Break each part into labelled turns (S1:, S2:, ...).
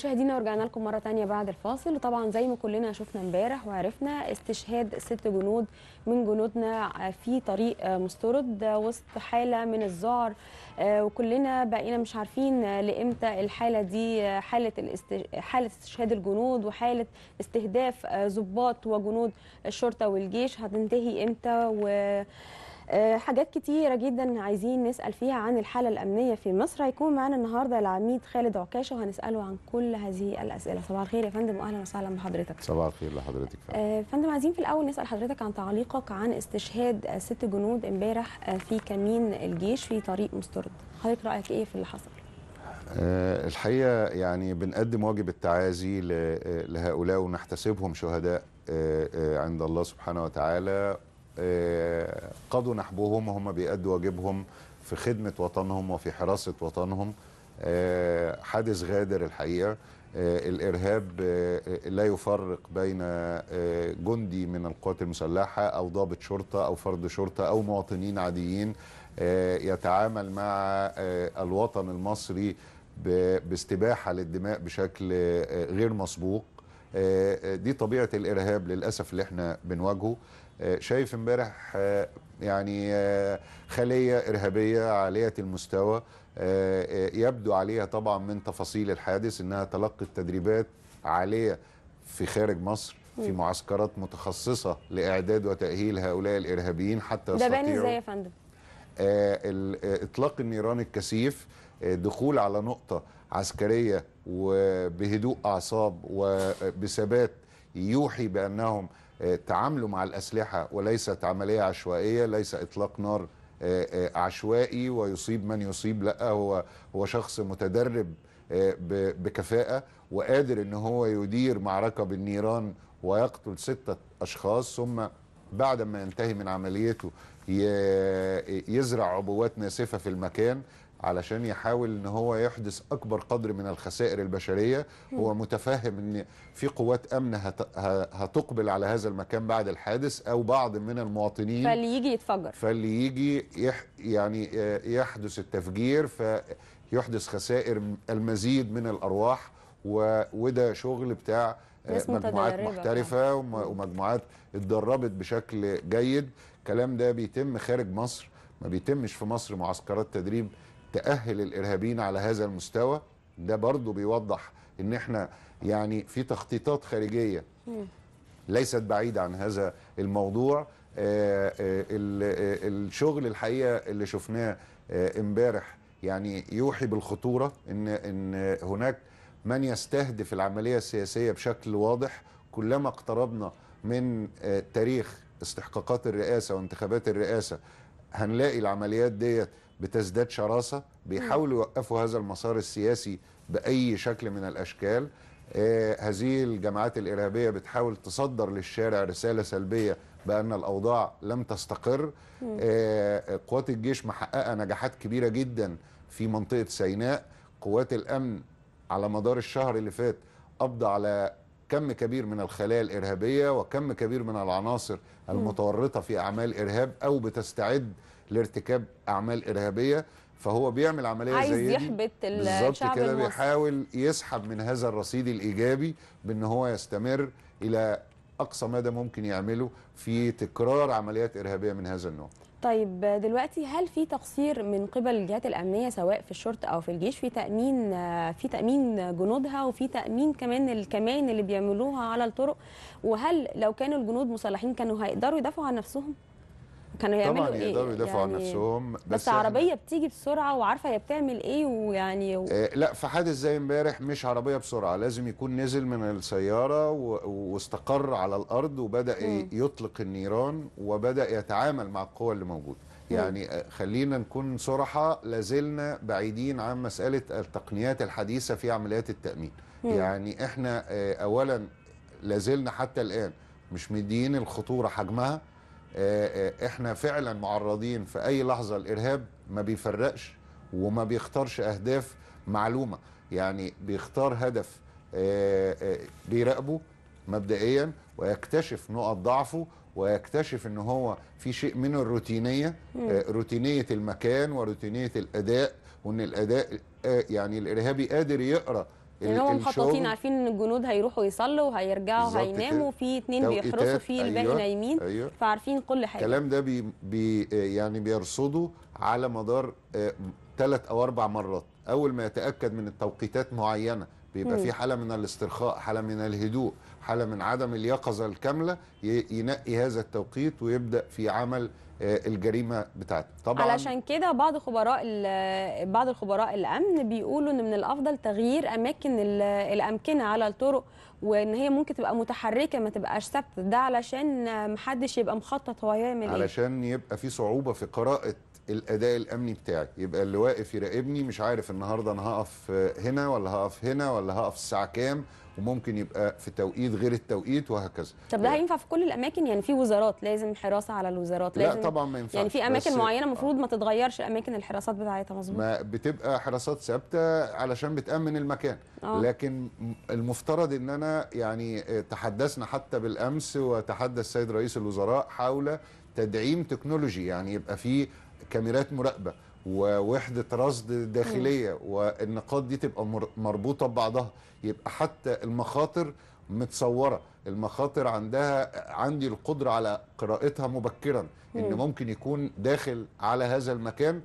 S1: مشاهدينا ورجعنا لكم مره ثانيه بعد الفاصل وطبعا زي ما كلنا شفنا امبارح وعرفنا استشهاد ست جنود من جنودنا في طريق مسترد وسط حاله من الذعر آه، وكلنا بقينا مش عارفين لامتى الحاله دي حاله الاستش... حاله استشهاد الجنود وحاله استهداف ضباط وجنود الشرطه والجيش هتنتهي امتى و آه، حاجات كتيرة جدا عايزين نسأل فيها عن الحالة الأمنية في مصر هيكون معانا النهاردة العميد خالد عكاشة وهنسأله عن كل هذه الأسئلة صباح الخير يا فندم وأهلا وسهلا بحضرتك صباح الخير لحضرتك فندم آه، فندم عايزين في الأول نسأل حضرتك عن تعليقك عن استشهاد ست جنود امبارح آه، في كمين الجيش في طريق مسترد حضرتك رأيك إيه في اللي حصل؟
S2: الحقيقة يعني بنقدم واجب التعازي لهؤلاء ونحتسبهم شهداء عند الله سبحانه وتعالى آه، قضوا نحبهم وهم بيأدوا واجبهم في خدمة وطنهم وفي حراسة وطنهم آه، حادث غادر الحقيقة آه، الإرهاب لا يفرق بين جندي من القوات المسلحة أو ضابط شرطة أو فرد شرطة أو مواطنين عاديين يتعامل مع الوطن المصري باستباحة للدماء بشكل غير مسبوق آه، آه، دي طبيعه الارهاب للاسف اللي احنا بنواجهه آه، شايف امبارح يعني خليه ارهابيه عاليه المستوى يبدو عليها طبعا من تفاصيل الحادث انها تلقت تدريبات عاليه في خارج مصر في معسكرات متخصصه لاعداد وتاهيل هؤلاء الارهابيين حتى ده بان ازاي يا فندم؟ اطلاق النيران الكثيف دخول على نقطه عسكريه وبهدوء اعصاب وبثبات يوحي بانهم تعاملوا مع الاسلحه وليست عمليه عشوائيه ليس اطلاق نار آه، آه، عشوائي ويصيب من يصيب لا هو هو شخص متدرب آه، بكفاءه وقادر ان هو يدير معركه بالنيران ويقتل سته اشخاص ثم بعد ما ينتهي من عمليته يزرع عبوات ناسفه في المكان علشان يحاول ان هو يحدث اكبر قدر من الخسائر البشريه هو متفهم ان في قوات امن هتقبل على هذا المكان بعد الحادث او بعض من المواطنين فاللي يجي يتفجر فاللي يجي يح يعني يحدث التفجير فيحدث خسائر المزيد من الارواح وده شغل بتاع مجموعات محترفه ومجموعات اتدربت بشكل جيد الكلام ده بيتم خارج مصر ما بيتمش في مصر معسكرات تدريب تأهل الإرهابيين على هذا المستوى ده برضو بيوضح ان احنا يعني في تخطيطات خارجية ليست بعيدة عن هذا الموضوع آه، آه، آه، الشغل الحقيقة اللي شفناه امبارح يعني يوحي بالخطورة ان, إن هناك من يستهدف العملية السياسية بشكل واضح كلما اقتربنا من تاريخ استحقاقات الرئاسة وانتخابات الرئاسة هنلاقي العمليات ديت بتزداد شراسه بيحاولوا يوقفوا هذا المسار السياسي باي شكل من الاشكال آه، هذه الجماعات الارهابيه بتحاول تصدر للشارع رساله سلبيه بان الاوضاع لم تستقر آه، قوات الجيش محققه نجاحات كبيره جدا في منطقه سيناء قوات الامن على مدار الشهر اللي فات قبض على كم كبير من الخلايا الإرهابية وكم كبير من العناصر المتورطة في أعمال إرهاب أو بتستعد لارتكاب أعمال إرهابية فهو بيعمل عمليه عايز زي عايز يحبط
S1: الشعب كده
S2: بيحاول يسحب من هذا الرصيد الايجابي بان هو يستمر الى اقصى مدى ممكن يعمله في تكرار عمليات ارهابيه من هذا النوع
S1: طيب دلوقتي هل في تقصير من قبل الجهات الامنيه سواء في الشرطه او في الجيش في تامين في تامين جنودها وفي تامين كمان الكمان اللي بيعملوها على الطرق وهل لو كانوا الجنود مسلحين كانوا هيقدروا يدافعوا عن نفسهم كانوا هيعملوا طبعا ايه يقدروا يدافعوا يعني عن نفسهم بس, بس يعني عربيه بتيجي بسرعه وعارفه هي بتعمل ايه ويعني و...
S2: آه، لا في حادث زي امبارح مش عربيه بسرعه لازم يكون نزل من السياره و... واستقر على الارض وبدا م. يطلق النيران وبدا يتعامل مع القوى اللي موجوده يعني آه، خلينا نكون صراحة لازلنا بعيدين عن مسألة التقنيات الحديثة في عمليات التأمين مم. يعني احنا آه، اولا لازلنا حتى الآن مش مدين الخطورة حجمها آه، آه، احنا فعلا معرضين في اي لحظه الارهاب ما بيفرقش وما بيختارش اهداف معلومه يعني بيختار هدف آه، بيراقبه مبدئيا ويكتشف نقط ضعفه ويكتشف ان هو في شيء من الروتينيه روتينيه المكان وروتينيه الاداء وان الاداء يعني الارهابي قادر يقرا يعني لان هم مخططين عارفين
S1: ان الجنود هيروحوا يصلوا وهيرجعوا هيناموا في اتنين بيحرسوا في الباقي أيوة نايمين أيوة فعارفين كل حاجه الكلام
S2: ده بي بي يعني بيرصدوا على مدار ثلاث آه، او اربع مرات اول ما يتاكد من التوقيتات معينه بيبقى في حاله من الاسترخاء حاله من الهدوء حاله من عدم اليقظه الكامله ينقي هذا التوقيت ويبدا في عمل آه، الجريمه بتاعتها طبعا علشان
S1: كده بعض خبراء بعض الخبراء الامن بيقولوا ان من الافضل تغيير اماكن الامكنه على الطرق وان هي ممكن تبقى متحركه ما تبقاش ثابته ده علشان محدش يبقى مخطط هو هيعمل ايه علشان
S2: يبقى في صعوبه في قراءه الاداء الامني بتاعي يبقى اللي واقف يراقبني مش عارف النهارده انا هقف هنا ولا هقف هنا ولا هقف الساعه كام وممكن يبقى في توقيت غير التوقيت وهكذا طب ده آه.
S1: هينفع في كل الاماكن يعني في وزارات لازم حراسه على الوزارات لازم لا طبعا ما يعني ينفعش يعني في اماكن معينه آه. المفروض ما تتغيرش اماكن الحراسات بتاعتها مظبوط
S2: ما بتبقى حراسات ثابته علشان بتامن المكان أوه. لكن المفترض ان انا يعني تحدثنا حتى بالامس وتحدث السيد رئيس الوزراء حول تدعيم تكنولوجي يعني يبقى في كاميرات مراقبه ووحده رصد داخليه والنقاط دي تبقى مربوطه ببعضها يبقى حتى المخاطر متصوره المخاطر عندها عندي القدره على قراءتها مبكرا ان ممكن يكون داخل على هذا المكان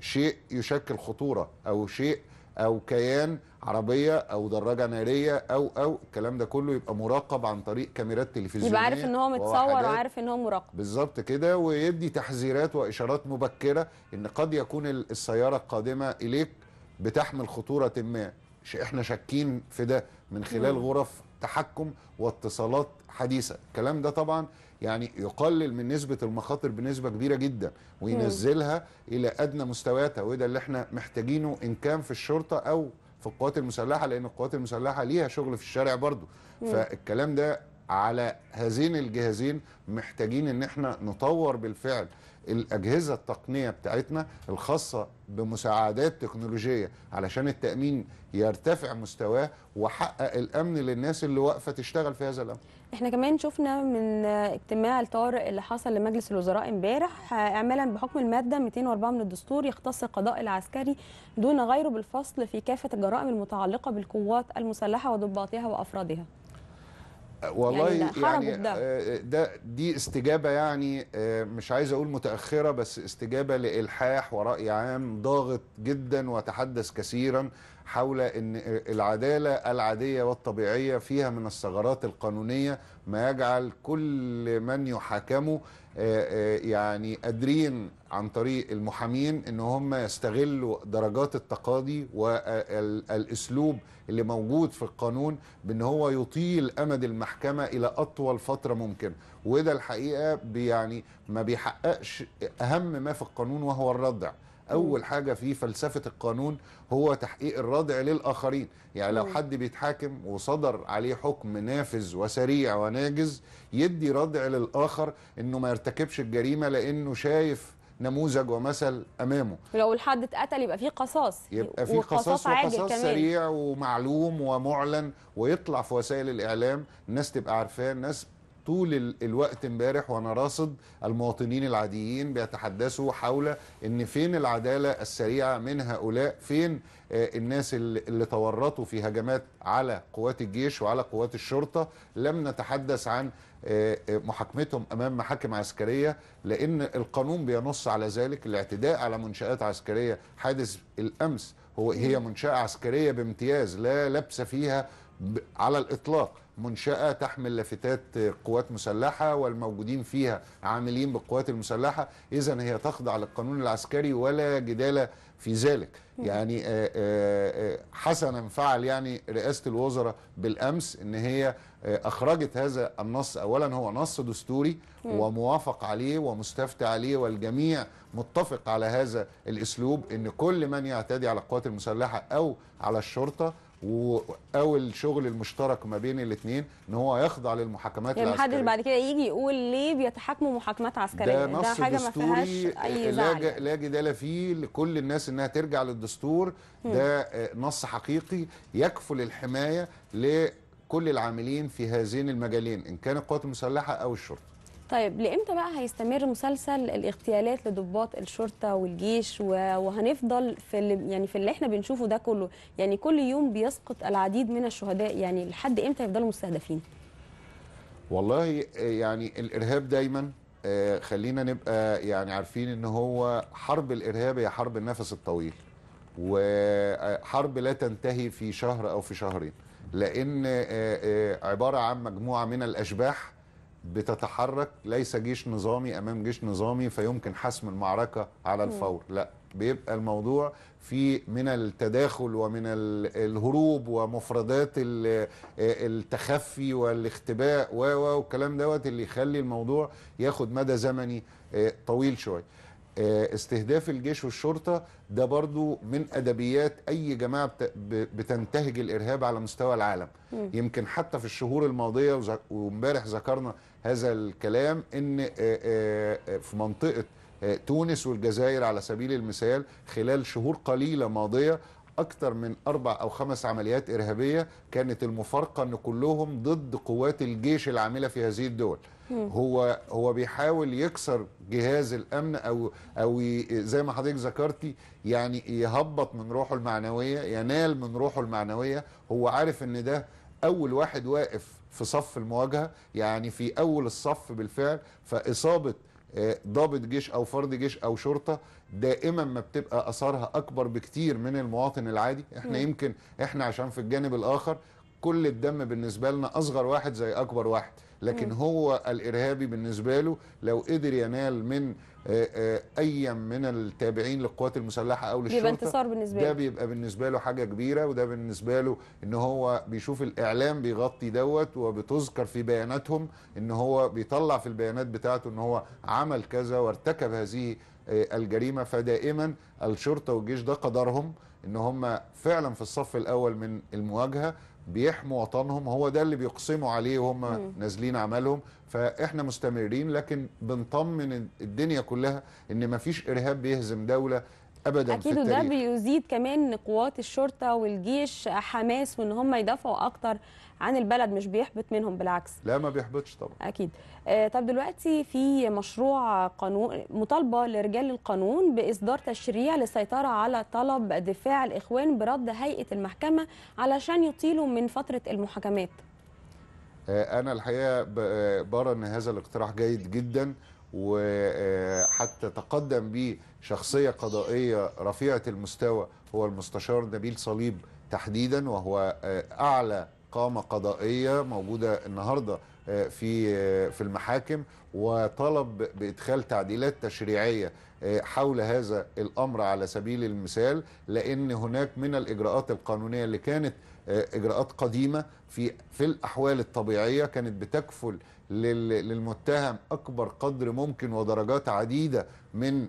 S2: شيء يشكل خطوره او شيء او كيان عربيه او دراجه ناريه او او الكلام ده كله يبقى مراقب عن طريق كاميرات تلفزيونيه يبقى عارف ان هو متصور وعارف ان هو مراقب بالظبط كده ويدي تحذيرات واشارات مبكره ان قد يكون السياره القادمه اليك بتحمل خطوره ما احنا شاكين في ده من خلال غرف تحكم واتصالات حديثه الكلام ده طبعا يعني يقلل من نسبه المخاطر بنسبه كبيره جدا وينزلها الى ادنى مستوياتها وده اللي احنا محتاجينه ان كان في الشرطه او في القوات المسلحه لان القوات المسلحه ليها شغل في الشارع برضو فالكلام ده على هذين الجهازين محتاجين ان احنا نطور بالفعل الاجهزه التقنيه بتاعتنا الخاصه بمساعدات تكنولوجيه علشان التامين يرتفع مستواه وحقق الامن للناس اللي واقفه تشتغل في هذا الامر
S1: احنا كمان شفنا من اجتماع الطارئ اللي حصل لمجلس الوزراء امبارح اعمالا بحكم الماده 204 من الدستور يختص القضاء العسكري دون غيره بالفصل في كافه الجرائم المتعلقه بالقوات المسلحه وضباطها وافرادها
S2: والله يعني, يعني آه، ده دي استجابه يعني آه، مش عايز اقول متاخره بس استجابه لالحاح وراي عام ضاغط جدا وتحدث كثيرا حول ان العداله العاديه والطبيعيه فيها من الثغرات القانونيه ما يجعل كل من يحاكمه آه، آه، يعني قادرين عن طريق المحامين ان هم يستغلوا درجات التقاضي والاسلوب اللي موجود في القانون بان هو يطيل امد المحكمه الى اطول فتره ممكنه وده الحقيقه يعني ما بيحققش اهم ما في القانون وهو الردع اول حاجه في فلسفه القانون هو تحقيق الردع للاخرين يعني لو حد بيتحاكم وصدر عليه حكم نافذ وسريع وناجز يدي ردع للاخر انه ما يرتكبش الجريمه لانه شايف نموذج ومثل امامه
S1: لو الحد اتقتل يبقى في قصاص
S2: يبقى في قصاص وقصاص سريع ومعلوم ومعلن ويطلع في وسائل الاعلام الناس تبقى عارفاه الناس طول الوقت امبارح وانا راصد المواطنين العاديين بيتحدثوا حول ان فين العداله السريعه من هؤلاء فين آه، الناس اللي تورطوا في هجمات على قوات الجيش وعلى قوات الشرطه لم نتحدث عن آه، آه، محاكمتهم امام محاكم عسكريه لان القانون بينص على ذلك الاعتداء على منشات عسكريه حادث الامس هو هي منشاه عسكريه بامتياز لا لبس فيها على الاطلاق منشأة تحمل لافتات قوات مسلحة والموجودين فيها عاملين بالقوات المسلحة إذا هي تخضع للقانون العسكري ولا جدال في ذلك يعني آه، آه، آه، حسنا فعل يعني رئاسة الوزراء بالأمس أن هي أخرجت هذا النص أولا هو نص دستوري وموافق عليه ومستفتى عليه والجميع متفق على هذا الأسلوب أن كل من يعتدي على القوات المسلحة أو على الشرطة واول شغل المشترك ما بين الاثنين ان هو يخضع للمحاكمات يعني العسكريه يعني
S1: بعد كده يجي يقول ليه بيتحاكموا محاكمات عسكريه ده, نص ده حاجه دستوري ما فيهاش اي لا,
S2: لا جدال فيه لكل الناس انها ترجع للدستور ده آه، نص حقيقي يكفل الحمايه لكل العاملين في هذين المجالين ان كان القوات المسلحه او الشرطه
S1: طيب لامتى بقى هيستمر مسلسل الاغتيالات لضباط الشرطه والجيش وهنفضل في اللي يعني في اللي احنا بنشوفه ده كله يعني كل يوم بيسقط العديد من الشهداء يعني لحد امتى يفضلوا مستهدفين
S2: والله يعني الارهاب دايما آه، خلينا نبقى يعني عارفين ان هو حرب الارهاب هي حرب النفس الطويل وحرب آه، لا تنتهي في شهر او في شهرين لان آه، عباره عن مجموعه من الاشباح بتتحرك ليس جيش نظامي امام جيش نظامي فيمكن حسم المعركه على الفور لا بيبقى الموضوع في من التداخل ومن الهروب ومفردات التخفي والاختباء والكلام دوت اللي يخلي الموضوع ياخد مدى زمني آه، طويل شويه آه، استهداف الجيش والشرطة ده برضو من أدبيات أي جماعة بتنتهج الإرهاب على مستوى العالم يمكن حتى في الشهور الماضية وامبارح ذكرنا هذا الكلام إن آه، آه، في منطقة تونس والجزائر على سبيل المثال خلال شهور قليلة ماضية اكثر من اربع او خمس عمليات ارهابيه كانت المفارقه ان كلهم ضد قوات الجيش العامله في هذه الدول هو هو بيحاول يكسر جهاز الامن او او زي ما حضرتك ذكرتي يعني يهبط من روحه المعنويه ينال من روحه المعنويه هو عارف ان ده اول واحد واقف في صف المواجهه يعني في اول الصف بالفعل فاصابه آه، ضابط جيش او فرد جيش او شرطه دائما ما بتبقى اثارها اكبر بكتير من المواطن العادي احنا م. يمكن احنا عشان في الجانب الاخر كل الدم بالنسبه لنا اصغر واحد زي اكبر واحد لكن هو الارهابي بالنسبه له لو قدر ينال من آه، آه، اي من التابعين للقوات المسلحه او للشرطه بيبقى انتصار بالنسبه له ده بيبقى بالنسبه له حاجه كبيره وده بالنسبه له ان هو بيشوف الاعلام بيغطي دوت وبتذكر في بياناتهم ان هو بيطلع في البيانات بتاعته ان هو عمل كذا وارتكب هذه آه، الجريمه فدائما الشرطه والجيش ده قدرهم ان هم فعلا في الصف الاول من المواجهه بيحموا وطنهم هو ده اللي بيقسموا عليه وهم نازلين عملهم فاحنا مستمرين لكن بنطمن الدنيا كلها ان مفيش ارهاب بيهزم دوله ابدا اكيد وده
S1: بيزيد كمان قوات الشرطه والجيش حماس وان هم يدافعوا اكتر عن البلد مش بيحبط منهم بالعكس
S2: لا ما بيحبطش طبعا
S1: اكيد آه، طب دلوقتي في مشروع قانون مطالبه لرجال القانون باصدار تشريع للسيطره على طلب دفاع الاخوان برد هيئه المحكمه علشان يطيلوا من فتره المحاكمات
S2: آه، انا الحقيقه برى آه، ان هذا الاقتراح جيد جدا وحتى تقدم به شخصية قضائية رفيعة المستوى هو المستشار نبيل صليب تحديدا وهو أعلى قامه قضائيه موجوده النهارده آه، في آه، في المحاكم وطلب بادخال تعديلات تشريعيه آه، حول هذا الامر على سبيل المثال لان هناك من الاجراءات القانونيه اللي كانت اجراءات قديمه في في الاحوال الطبيعيه كانت بتكفل للمتهم اكبر قدر ممكن ودرجات عديده من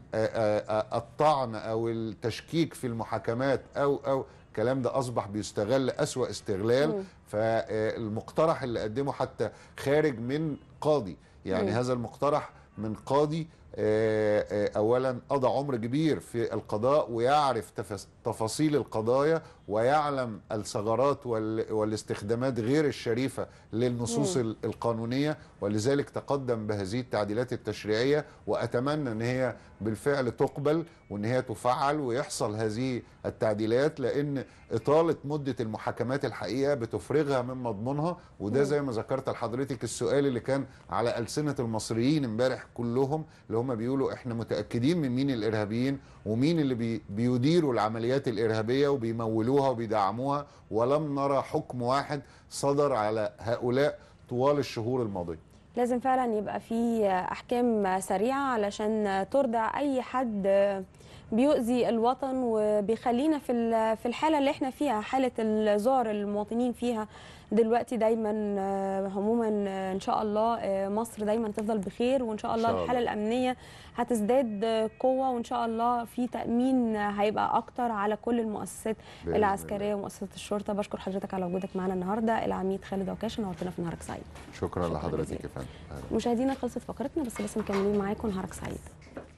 S2: الطعن او التشكيك في المحاكمات او او الكلام ده اصبح بيستغل اسوا استغلال فالمقترح اللي قدمه حتى خارج من قاضي يعني مم. هذا المقترح من قاضي آه، آه، اولا قضى عمر كبير في القضاء ويعرف تفاصيل القضايا ويعلم الثغرات والاستخدامات غير الشريفه للنصوص مم. القانونيه ولذلك تقدم بهذه التعديلات التشريعيه واتمنى ان هي بالفعل تقبل وان هي تفعل ويحصل هذه التعديلات لان اطاله مده المحاكمات الحقيقه بتفرغها من مضمونها وده زي ما ذكرت لحضرتك السؤال اللي كان على السنه المصريين امبارح كلهم اللي هم بيقولوا احنا متاكدين من مين الارهابيين ومين اللي بي بيديروا العمليات الارهابيه وبيمولوها وبيدعموها ولم نرى حكم واحد صدر على هؤلاء طوال الشهور الماضيه
S1: لازم فعلا يبقى في احكام سريعه علشان ترضع اي حد بيؤذي الوطن وبيخلينا في في الحاله اللي احنا فيها حاله الزعر المواطنين فيها دلوقتي دايما آه، عموما آه، ان شاء الله آه، مصر دايما تفضل بخير وان شاء الله, الحاله الامنيه هتزداد قوه وان شاء الله في تامين هيبقى اكتر على كل المؤسسات العسكريه ومؤسسات الشرطه بشكر حضرتك على وجودك معانا النهارده العميد خالد عكاش نورتنا في نهارك سعيد
S2: شكرا, شكرا لحضرتك يا فندم
S1: مشاهدينا خلصت فقرتنا بس لسه مكملين معاكم نهارك سعيد